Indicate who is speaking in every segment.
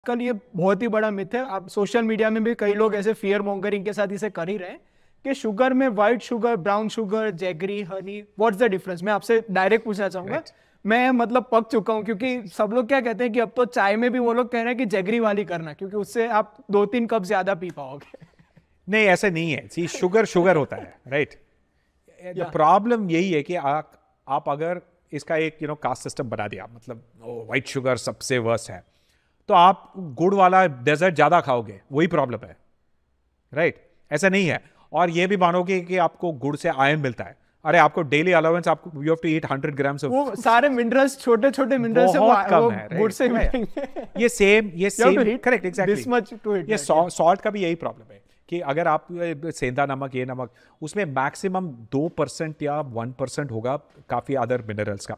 Speaker 1: आजकल ये बहुत ही बड़ा मिथ है आप सोशल मीडिया में भी कई लोग ऐसे फियर मॉन्गरिंग के साथ इसे कर ही रहे हैं कि शुगर में white sugar brown sugar jaggery honey what's the difference मैं आपसे डायरेक्ट पूछना चाहूंगा right. मैं मतलब पक चुका हूँ क्योंकि सब लोग क्या कहते हैं कि अब तो चाय में भी वो लोग कह रहे हैं कि जैगरी वाली करना क्योंकि उससे आप दो तीन कप ज्यादा पी पाओगे नहीं ऐसे नहीं है सी शुगर शुगर होता है राइट द प्रॉब्लम यही है कि आ, आप अगर इसका एक यू नो कास्ट सिस्टम बना दिया मतलब वाइट oh, शुगर सबसे वर्स है तो आप गुड़ वाला डेजर्ट ज़्यादा खाओगे वही प्रॉब्लम है राइट right? ऐसा नहीं है और ये भी मानोगे कि आपको गुड़ से आयन मिलता है अरे आपको डेली अलाउंस आपको you have to eat 100 gram वो सारे मिनरल्स छोटे छोटे मिनरल्स बहुत कम वो है गुड़ से ये सेम ये same correct exactly this much to it ये सॉल्ट का भी यही प्रॉब्लम है कि अगर आप सेंधा नमक ये नमक उसमें मैक्सिमम दो परसेंट या वन परसेंट होगा काफ़ी अदर मिनरल्स का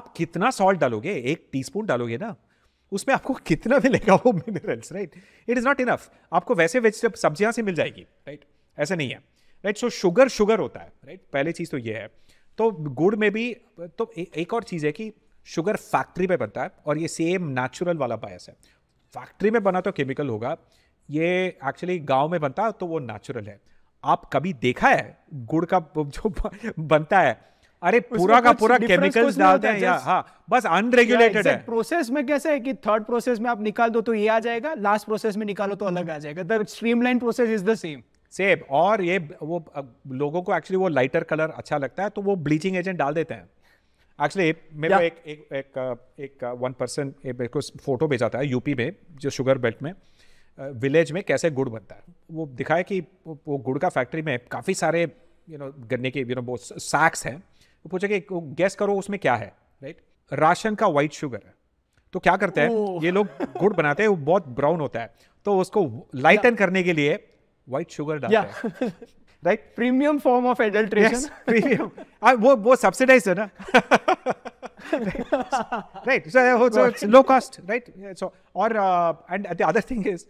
Speaker 1: आप कितना सॉल्ट डालोगे एक टीस्पून डालोगे ना उसमें आपको कितना मिलेगा वो minerals right it is not enough आपको वैसे वेजिटेबल सब्जियां से मिल जाएगी राइट right? ऐसा नहीं है राइट सो शुगर शुगर होता है राइट right? पहली चीज़ तो ये है तो गुड़ में भी तो ए, एक और चीज़ है कि शुगर फैक्ट्री में बनता है और ये सेम नेचुरल वाला बायस है फैक्ट्री में बना तो केमिकल होगा ये एक्चुअली गांव में बनता तो वो नेचुरल है आप कभी देखा है गुड़ का जो बनता है अरे पूरा का पूरा केमिकल्स डालते हैं या हाँ बस अनरेगुलेटेड है प्रोसेस में कैसे है कि थर्ड प्रोसेस में आप निकाल दो तो ये आ जाएगा लास्ट प्रोसेस में निकालो तो अलग आ जाएगा the streamline process is the same same और ये वो लोगों को एक्चुअली वो लाइटर कलर अच्छा लगता है तो वो ब्लीचिंग एजेंट डाल देते हैं एक्चुअली मेरे एक एक एक एक वन पर्सन मेरे को फोटो भेजा था यूपी में जो शुगर बेल्ट में विलेज में कैसे गुड़ बनता है वो दिखाया कि वो गुड़ का फैक्ट्री में काफ़ी सारे यू नो गन्ने के यू नो बहुत सैक्स हैं वो पूछा कि गैस करो उसमें क्या है राइट राशन का व्हाइट शुगर है तो क्या करते हैं ये लोग गुड़ बनाते हैं वो बहुत ब्राउन होता है तो उसको लाइटन करने के लिए व्हाइट शुगर डालते हैं right premium form of adulteration premium वो वो सब्सिडाइज है ना right so low cost right so और and the other thing is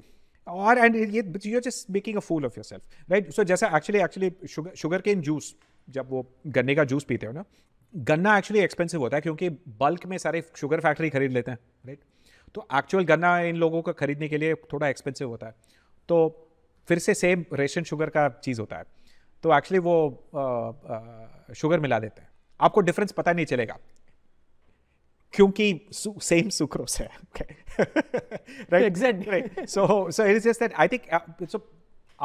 Speaker 1: और and you are just making a fool of yourself right so जैसा actually actually sugar के इन juice जब वो गन्ने का जूस पीते हो ना गन्ना एक्चुअली एक्सपेंसिव होता है क्योंकि बल्क में सारे शुगर फैक्ट्री खरीद लेते हैं राइट तो एक्चुअल गन्ना इन लोगों का खरीदने के लिए थोड़ा एक्सपेंसिव होता है तो फिर से सेम रेशन शुगर का चीज़ होता है तो एक्चुअली वो आ, आ, शुगर मिला देते हैं आपको डिफरेंस पता नहीं चलेगा क्योंकि सेम सुक्रोस है right exact right so so it is just that I think so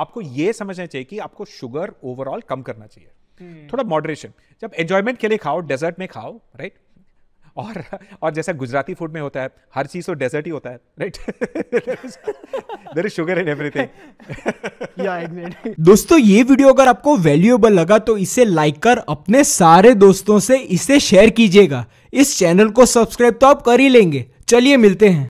Speaker 1: आपको ये समझना चाहिए कि आपको शुगर ओवरऑल कम करना चाहिए हम्म। थोड़ा मॉडरेशन जब एंजॉयमेंट के लिए खाओ डेजर्ट में खाओ राइट और और जैसा गुजराती फूड में होता है हर चीज़ तो डेजर्ट ही होता है right there is sugar in everything दोस्तों ये वीडियो अगर आपको वैल्यूएबल लगा तो इसे लाइक कर अपने सारे दोस्तों से इसे शेयर कीजिएगा इस चैनल को सब्सक्राइब तो आप कर ही लेंगे चलिए मिलते हैं